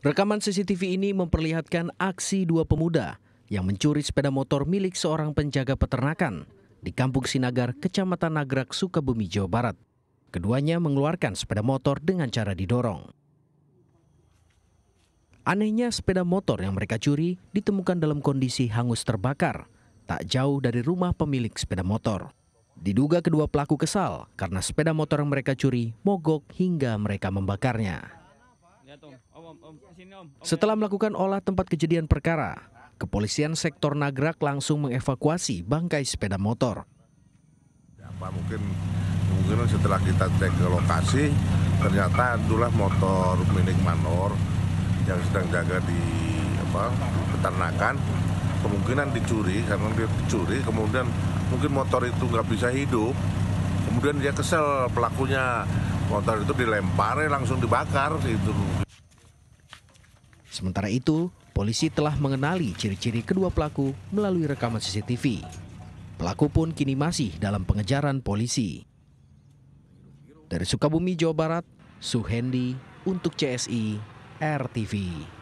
Rekaman CCTV ini memperlihatkan aksi dua pemuda yang mencuri sepeda motor milik seorang penjaga peternakan di Kampung Sinagar, Kecamatan Nagrak, Sukabumi, Jawa Barat. Keduanya mengeluarkan sepeda motor dengan cara didorong. Anehnya sepeda motor yang mereka curi ditemukan dalam kondisi hangus terbakar, tak jauh dari rumah pemilik sepeda motor. Diduga kedua pelaku kesal karena sepeda motor yang mereka curi mogok hingga mereka membakarnya. Setelah melakukan olah tempat kejadian perkara, kepolisian sektor Nagrak langsung mengevakuasi bangkai sepeda motor. Apa mungkin mungkin setelah kita cek ke lokasi ternyata itulah motor milik manor yang sedang jaga di apa peternakan kemungkinan dicuri karena dia dicuri kemudian mungkin motor itu nggak bisa hidup kemudian dia kesel pelakunya motor itu dilempar langsung dibakar gitu. Sementara itu, polisi telah mengenali ciri-ciri kedua pelaku melalui rekaman CCTV. Pelaku pun kini masih dalam pengejaran polisi. Dari Sukabumi, Jawa Barat, Suhendi untuk CSI RTV.